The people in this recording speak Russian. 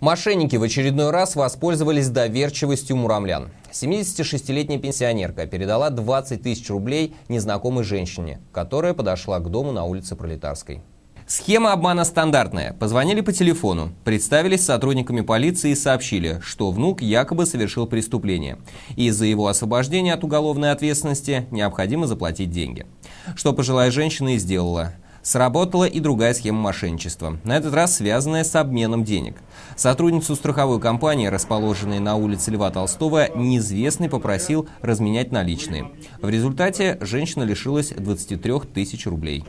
Мошенники в очередной раз воспользовались доверчивостью муромлян. 76-летняя пенсионерка передала 20 тысяч рублей незнакомой женщине, которая подошла к дому на улице Пролетарской. Схема обмана стандартная. Позвонили по телефону, представились сотрудниками полиции и сообщили, что внук якобы совершил преступление. И за его освобождение от уголовной ответственности необходимо заплатить деньги. Что пожилая женщина и сделала – Сработала и другая схема мошенничества, на этот раз связанная с обменом денег. Сотрудницу страховой компании, расположенной на улице Льва Толстого, неизвестный попросил разменять наличные. В результате женщина лишилась 23 тысяч рублей.